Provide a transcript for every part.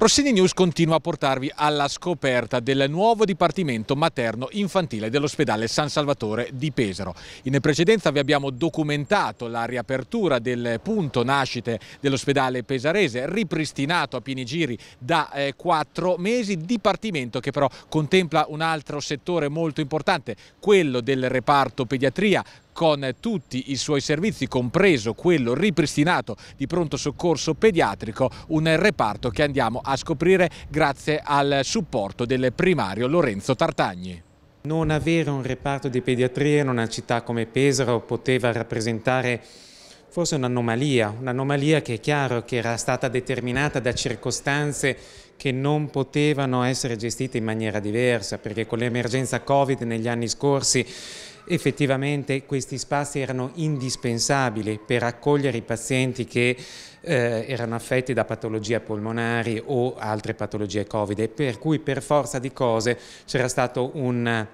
Rossini News continua a portarvi alla scoperta del nuovo Dipartimento Materno-Infantile dell'ospedale San Salvatore di Pesaro. In precedenza vi abbiamo documentato la riapertura del punto nascite dell'ospedale pesarese, ripristinato a pieni giri da eh, quattro mesi, dipartimento che però contempla un altro settore molto importante, quello del reparto pediatria, con tutti i suoi servizi, compreso quello ripristinato di pronto soccorso pediatrico, un reparto che andiamo a scoprire grazie al supporto del primario Lorenzo Tartagni. Non avere un reparto di pediatria in una città come Pesaro poteva rappresentare forse un'anomalia, un'anomalia che è chiaro che era stata determinata da circostanze che non potevano essere gestite in maniera diversa, perché con l'emergenza Covid negli anni scorsi effettivamente questi spazi erano indispensabili per accogliere i pazienti che eh, erano affetti da patologie polmonari o altre patologie Covid, per cui per forza di cose c'era stato un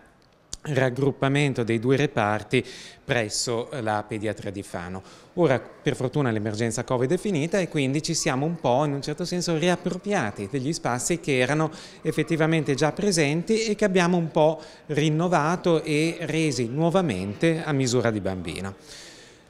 raggruppamento dei due reparti presso eh, la pediatria di Fano. Ora per fortuna l'emergenza Covid è finita e quindi ci siamo un po' in un certo senso riappropriati degli spazi che erano effettivamente già presenti e che abbiamo un po' rinnovato e resi nuovamente a misura di bambino.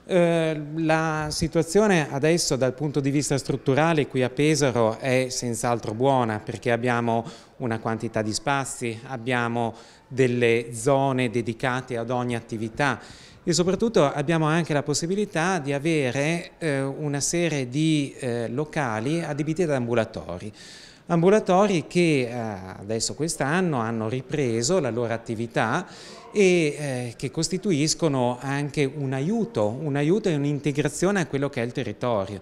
Eh, la situazione adesso dal punto di vista strutturale qui a Pesaro è senz'altro buona perché abbiamo una quantità di spazi, abbiamo delle zone dedicate ad ogni attività e soprattutto abbiamo anche la possibilità di avere eh, una serie di eh, locali adibiti ad ambulatori ambulatori che eh, adesso quest'anno hanno ripreso la loro attività e eh, che costituiscono anche un aiuto, un aiuto e un'integrazione a quello che è il territorio.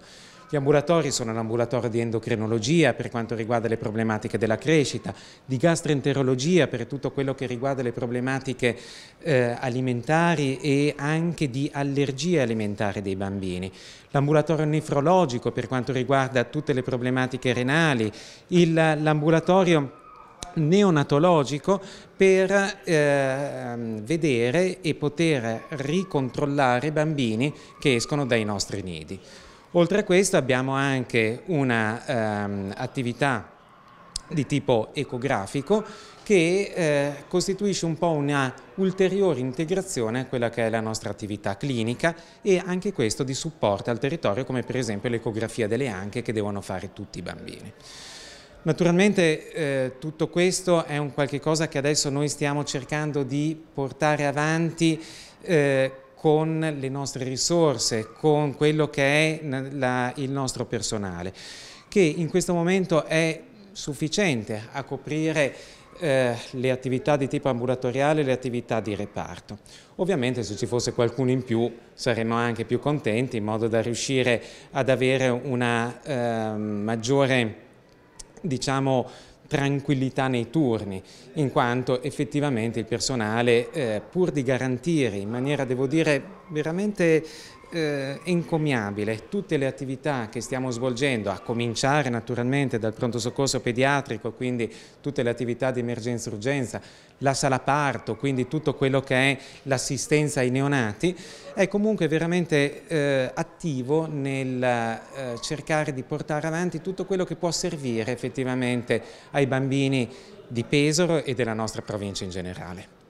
Gli ambulatori sono l'ambulatorio di endocrinologia per quanto riguarda le problematiche della crescita, di gastroenterologia per tutto quello che riguarda le problematiche eh, alimentari e anche di allergie alimentari dei bambini, l'ambulatorio nefrologico per quanto riguarda tutte le problematiche renali, l'ambulatorio neonatologico per eh, vedere e poter ricontrollare i bambini che escono dai nostri nidi. Oltre a questo abbiamo anche un'attività ehm, di tipo ecografico che eh, costituisce un po' una ulteriore integrazione a quella che è la nostra attività clinica e anche questo di supporto al territorio come per esempio l'ecografia delle anche che devono fare tutti i bambini. Naturalmente eh, tutto questo è un qualche cosa che adesso noi stiamo cercando di portare avanti eh, con le nostre risorse, con quello che è la, il nostro personale, che in questo momento è sufficiente a coprire eh, le attività di tipo ambulatoriale e le attività di reparto. Ovviamente se ci fosse qualcuno in più saremmo anche più contenti in modo da riuscire ad avere una eh, maggiore diciamo, tranquillità nei turni, in quanto effettivamente il personale, eh, pur di garantire in maniera, devo dire, veramente eh, encomiabile tutte le attività che stiamo svolgendo, a cominciare naturalmente dal pronto soccorso pediatrico, quindi tutte le attività di emergenza-urgenza, la sala parto, quindi tutto quello che è l'assistenza ai neonati, è comunque veramente eh, attivo nel eh, cercare di portare avanti tutto quello che può servire effettivamente ai bambini di Pesaro e della nostra provincia in generale.